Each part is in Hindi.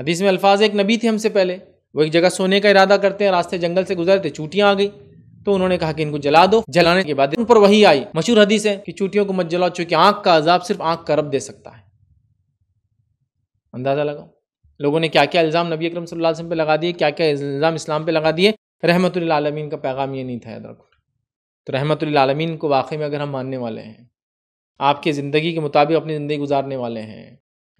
हदीस में अल्फाज एक नबी थे हमसे पहले वो एक जगह सोने का इरादा करते हैं रास्ते जंगल से गुजरते चूटियाँ आ गई तो उन्होंने कहा कि इनको जला दो जलाने के बाद उन पर वही आई मशहूर हदीस है कि चूटियों को मत जलाओ चूंकि आँख का अजाब सिर्फ आँख का रब दे सकता है अंदाज़ा लगाओ लोगों ने क्या क्या इल्ज़ाम नबी अकरम सल्लल्लाहु अलैहि वसल्लम पे लगा दिए क्या क्या इल्ज़ाम इस्लाम पे लगा दिए रहमत आलमीन का पैगाम ये नहीं था याद तो रहमत आलमीन को वाकई में अगर हम मानने वाले हैं आपके ज़िंदगी के मुताबिक अपनी ज़िंदगी गुजारने वाले हैं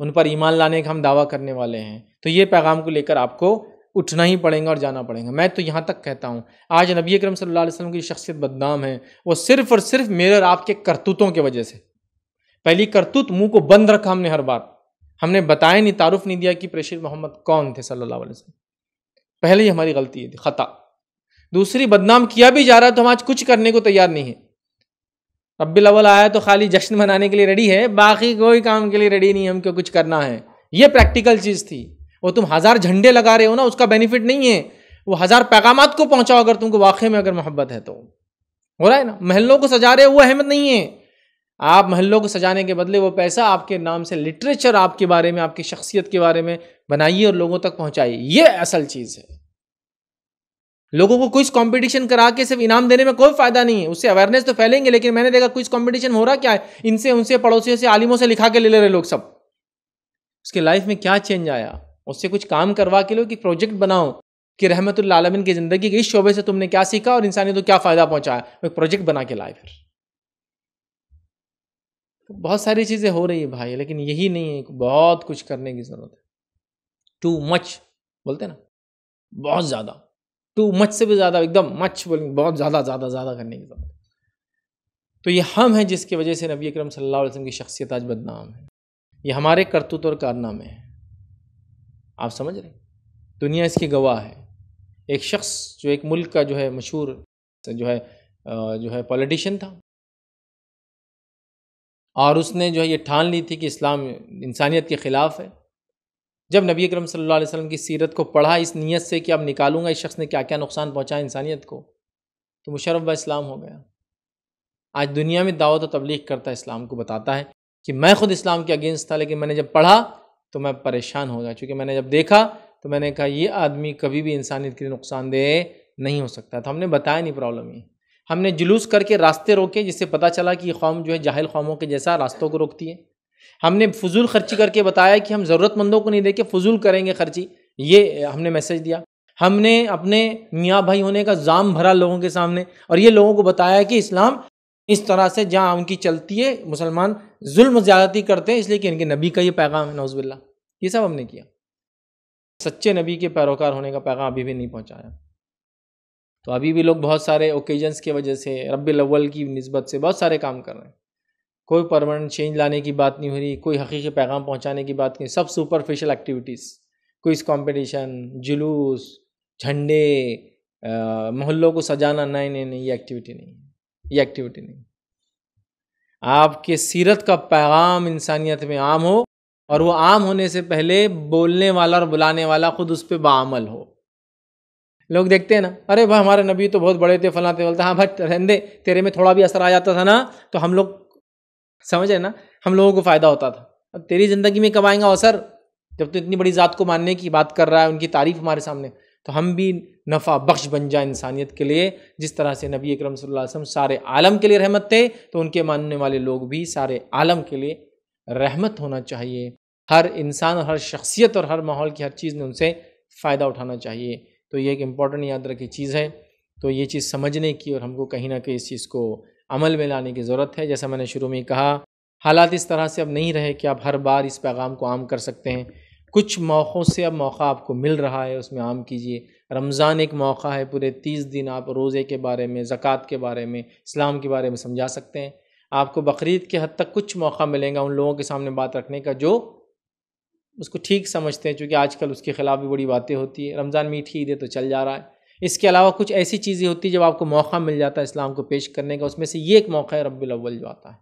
उन पर ईमान लाने का हम दावा करने वाले हैं तो ये पैगाम को लेकर आपको उठना ही पड़ेगा और जाना पड़ेगा मैं तो यहाँ तक कहता हूँ आज नबी करम सल्लल्लाहु अलैहि वसल्लम की शख्सियत बदनाम है वो सिर्फ और सिर्फ मेरे और आपके करतूतों की वजह से पहली करतूत मुंह को बंद रखा हमने हर बार हमने बताया नहीं तारुफ नहीं दिया कि प्रेषित मोहम्मद कौन थे सल्लल्लाहु अलैहि वसल्लम पहले ही हमारी गलती थी ख़ता दूसरी बदनाम किया भी जा रहा है तो हम आज कुछ करने को तैयार नहीं है रबी अवल आया तो खाली जश्न मनाने के लिए रेडी है बाकी कोई काम के लिए रेडी नहीं है हमको कुछ करना है ये प्रैक्टिकल चीज़ थी वो तुम हज़ार झंडे लगा रहे हो ना उसका बेनिफिट नहीं है वो हज़ार पैगाम को पहुँचाओ अगर तुमको वाक़े में अगर मोहब्बत है तो हो रहा है ना महलों को सजा रहे हो वो अहमद नहीं है आप महलों को सजाने के बदले वो पैसा आपके नाम से लिटरेचर आपके बारे में आपकी शख्सियत के बारे में बनाइए और लोगों तक पहुँचाइए ये असल चीज़ है लोगों को कुछ कंपटीशन करा के सिर्फ इनाम देने में कोई फायदा नहीं है उससे अवेयरनेस तो फैलेंगे लेकिन मैंने देखा कुछ कंपटीशन हो रहा क्या है इनसे उनसे पड़ोसियों से आलिमों से लिखा के ले ले रहे लोग सब उसके लाइफ में क्या चेंज आया उससे कुछ काम करवा के लो कि प्रोजेक्ट बनाओ कि रहमतुल्लामिन की ज़िंदगी के इस शोबे से तुमने क्या सीखा और इंसानियत को क्या फ़ायदा पहुंचाया वो एक प्रोजेक्ट बना के लाए फिर तो बहुत सारी चीज़ें हो रही है भाई लेकिन यही नहीं है बहुत कुछ करने की ज़रूरत है टू मच बोलते ना बहुत ज़्यादा टू मच से भी ज़्यादा एकदम मच बोलेंगे बहुत ज़्यादा ज़्यादा ज़्यादा करने की ज़रूरत तो ये हम हैं जिसकी वजह से नबी अक्रम सल्लल्लाहु वसम वसल्लम की शख्सियत आज बदनाम है ये हमारे करतूत और कारनामे हैं आप समझ रहे दुनिया इसकी गवाह है एक शख्स जो एक मुल्क का जो है मशहूर जो है जो है पॉलिटिशियन था और उसने जो है ये ठान ली थी कि इस्लाम इंसानियत के ख़िलाफ़ है जब नबी अकरम सल्लल्लाहु अलैहि वसल्लम की सीरत को पढ़ा इस नीयत से कि अब निकालूंगा इस शख्स ने क्या क्या नुकसान पहुँचा इंसानियत को तो मुशरफ इस्लाम हो गया आज दुनिया में दावत तबलीग करता है इस्लाम को बताता है कि मैं खुद इस्लाम के अगेंस्ट था लेकिन मैंने जब पढ़ा तो मैं परेशान हो गया चूँकि मैंने जब देखा तो मैंने कहा ये आदमी कभी भी इंसानियत के लिए नुकसानदेह नहीं हो सकता तो हमने बताया नहीं प्रॉब्लम ये हमने जुलूस करके रास्ते रोके जिससे पता चला कि ये कौम जो है जाहिल कौमों के जैसा रास्तों को रोकती है हमने फजूल खर्ची करके बताया कि हम ज़रूरतमंदों को नहीं देखे फजूल करेंगे खर्ची ये हमने मैसेज दिया हमने अपने मियाँ भाई होने का जाम भरा लोगों के सामने और ये लोगों को बताया कि इस्लाम इस तरह से जहाँ उनकी चलती है मुसलमान जुल्म ज़्यादती करते हैं इसलिए कि इनके नबी का ये पैगाम है नौजबिल्ला ये सब हमने किया सच्चे नबी के पैरोकार होने का पैगाम अभी भी नहीं पहुँचाया तो अभी भी लोग बहुत सारे ओकेजन्स की वजह से रबल अव्वल की नस्बत से बहुत सारे काम कर रहे हैं कोई परमानेंट चेंज लाने की बात नहीं हो रही कोई हकीकी पैगाम पहुंचाने की बात नहीं सब सुपरफिशल एक्टिविटीज़ क्विज कंपटीशन जुलूस झंडे मोहल्लों को सजाना नहीं नहीं नहीं ये एक्टिविटी नहीं ये एक्टिविटी नहीं आपके सीरत का पैगाम इंसानियत में आम हो और वो आम होने से पहले बोलने वाला और बुलाने वाला खुद उस पर बामल हो लोग देखते हैं ना अरे भाई हमारे नबी तो बहुत बड़े थे फलाते बोलते हाँ भाई रहने तेरे में थोड़ा भी असर आ जाता था ना तो हम लोग समझ है ना हम लोगों को फ़ायदा होता था अब तेरी ज़िंदगी में कब आएंगा अवसर जब तू तो इतनी बड़ी ज़ात को मानने की बात कर रहा है उनकी तारीफ़ हमारे सामने तो हम भी नफ़ा बख्श बन जाए इंसानियत के लिए जिस तरह से नबी अक्रम सल्लल्लाहु सारे आलम के लिए रहमत थे तो उनके मानने वाले लोग भी सारे आलम के लिए रहमत होना चाहिए हर इंसान और हर शख्सियत और हर माहौल की हर चीज़ में उनसे फ़ायदा उठाना चाहिए तो ये एक इम्पॉर्टेंट याद रखी चीज़ है तो ये चीज़ समझने की और हमको कहीं ना कहीं इस चीज़ को અમલ મે લانے કી જરૂરત હૈ જૈસા મેને શુરુ મે કહા હાલત ইস તરહ સે اب નહીં રહે કે આપ હર બાર ઇસ પેગામ કો આમ કર સકતે હૈ કુછ મોકો સે આપ મોકા આપકો મિલ રહા હૈ ઉસમે આમ કીજીએ રમઝાન એક મોકા હૈ پورے 30 દિન આપ રોઝે કે બારે મે zakat કે બારે મે ઇસ્લામ કે બારે મે સમજા સકતે હૈ આપકો બકરીદ કે હદ તક કુછ મોકા મિલેગા un લોગો કે સામને બાત રખને કા જો ઉસકો ઠીક સમજેતે હૈ ક્યોકી આજકલ ઉસકે ખિલાફ ભી બડી બાતે હોતી હૈ રમઝાન મીઠી હી દે તો ચલ જા રહા હૈ इसके अलावा कुछ ऐसी चीज़ें होती है जब आपको मौका मिल जाता है इस्लाम को पेश करने का उसमें से ये एक मौका है रब्बुलवल जो आता है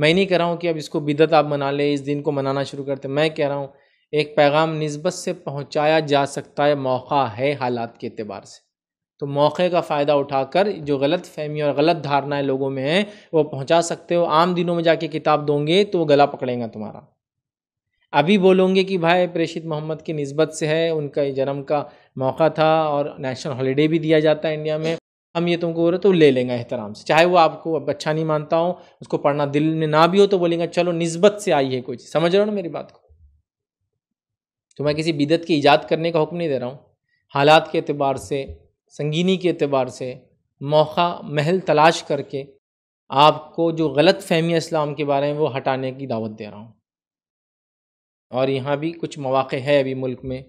मैं नहीं कह रहा हूँ कि अब इसको बिदत आप मना लें इस दिन को मनाना शुरू करते मैं कह रहा हूँ एक पैगाम नस्बत से पहुँचाया जा सकता है मौका है हालात के अतबार से तो मौके का फ़ायदा उठाकर जो गलत फहमी और गलत धारणाएं लोगों में हैं वो पहुंचा सकते हो आम दिनों में जाके किताब दोगे तो वो गला पकड़ेगा तुम्हारा अभी बोलोगे कि भाई प्रेषित मोहम्मद की नस्बत से है उनका जन्म का मौका था और नेशनल हॉलीडे भी दिया जाता है इंडिया में हम ये तुमको बोल तो ले लेंगे एहतराम से चाहे वो आपको अब अच्छा नहीं मानता हो उसको पढ़ना दिल में ना भी हो तो बोलेंगे चलो नस्बत से आई है कोई चीज़ समझ रहे हो ना मेरी बात को तो मैं किसी बिदत की ईजाद करने का हुक्म नहीं दे रहा हूँ हालात के अतबार से संगीनी के अतबार से मौका महल तलाश करके आपको जो गलत फहमी इस्लाम के बारे में वो हटाने की दावत दे रहा हूँ और यहाँ भी कुछ मौाक़े हैं अभी मुल्क में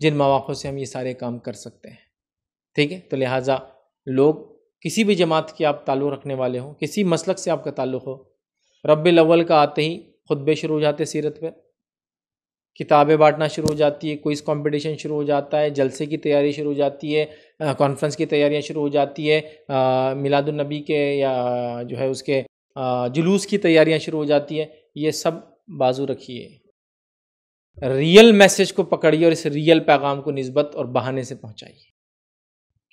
जिन मौाक़ों से हम ये सारे काम कर सकते हैं ठीक है तो लिहाजा लोग किसी भी जमात के आप ताल्लुक़ रखने वाले हों किसी मसलक से आपका ताल्लुक़ हो रब्बल का आते ही खुतबे शुरू हो जाते सीरत पर किताबें बांटना शुरू हो जाती है कोइस कंपटीशन शुरू हो जाता है जलसे की तैयारी शुरू हो जाती है कॉन्फ्रेंस की तैयारियां शुरू हो जाती है मिलादुलनबी के या जो है उसके जुलूस की तैयारियां शुरू हो जाती है ये सब बाजू रखिए रियल मैसेज को पकड़िए और इस रियल पैगाम को नस्बत और बहाने से पहुँचाइए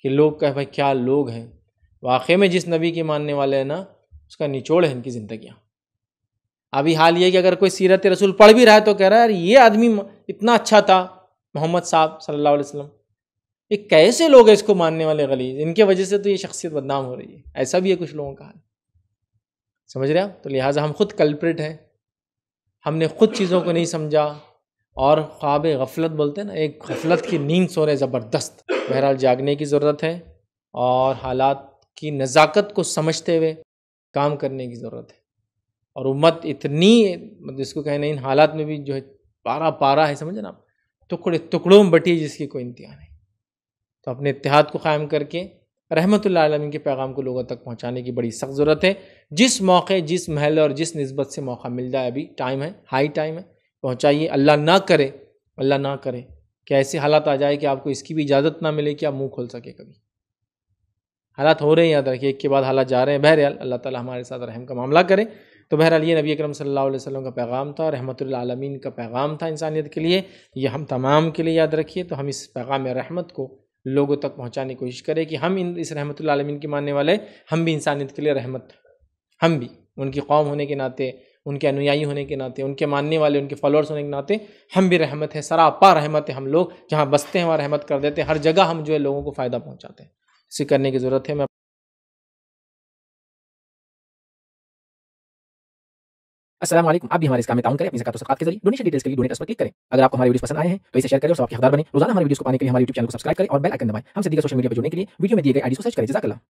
कि लोग कहे भाई क्या लोग हैं वाक़े में जिस नबी के मानने वाले हैं ना उसका निचोड़ है इनकी ज़िंदगी अभी हाल ये कि अगर कोई सीरत रसूल पढ़ भी रहा है तो कह रहा है ये आदमी इतना अच्छा था मोहम्मद साहब सल्ला वसलम ये कैसे लोग हैं इसको मानने वाले गली इनके वजह से तो ये शख्सियत बदनाम हो रही है ऐसा भी है कुछ लोगों का हाल समझ रहे हो तो लिहाजा हम खुद कल्प्रिट हैं हमने खुद चीज़ों को नहीं समझा और ख्वाब गफलत बोलते हैं ना एक गफलत की नींद सोने ज़बरदस्त बहरहाल जागने की ज़रूरत है और हालात की नज़ाकत को समझते हुए काम करने की ज़रूरत है और उम्मत इतनी मतलब जिसको कहें इन हालात में भी जो है पारा पारा है समझे ना आप टुकड़े टुकड़ों में बटी जिसकी कोई इंतहा नहीं तो अपने इतिहाद को क़ायम करके रहमत आलमी के पैगाम को लोगों तक पहुँचाने की बड़ी सख्त ज़रूरत है जिस मौके जिस महल और जिस नस्बत से मौका मिल जाए अभी टाइम है हाई टाइम है पहुँचाइए अल्लाह ना करे अल्लाह ना करे कि ऐसे हालात आ जाए कि आपको इसकी भी इजाज़त ना मिले कि आप मुंह खोल सके कभी हालात हो रहे हैं याद रखिए एक के बाद हालात जा रहे हैं बहरहाल अल्लाह ताला हमारे साथ रहम का मामला करे तो बहरहाल ये नबी अकरम सल्लल्लाहु अलैहि वसल्लम का पैगाम था रहमतुल्लामीन का पैगाम था इंसानियत के लिए यह हम तमाम के लिए याद रखिए तो हम इस पैगाम रहमत को लोगों तक पहुँचाने की कोशिश करें कि हम इन इस रहमतुल्लामीन के मानने वाले हम भी इंसानियत के लिए रहमत हम भी उनकी कौम होने के नाते उनके अनुयायी होने के नाते उनके मानने वाले उनके फॉलोअर्स होने के नाते हम भी रहमत है सरापा रहमत है हम लोग जहाँ बसते हैं वहाँ रहमत कर देते हैं हर जगह हम जो है लोगों को फ़ायदा पहुँचाते हैं इसे करने की ज़रूरत है मैं असलम आप भी हमारे इस काम में ताउन करें अपनी जकातों सकात के जरिए डोनेशन डिटेल्स के लिए डोनेट पर क्लिक करें अगर आपको हमारी वीडियो पसंद आए हैं तो इसे शेयर करें और सबके हदार बने रोजाना हमारे वीडियोस को पाने के लिए हमारे यूट्यूब चैनल को सब्सक्राइब करें और बेल आइकन दबाएं हमसे दिए सोशल मीडिया पर जुड़ने के लिए वीडियो में दिए गए आईडी को सर्च करें जजाकला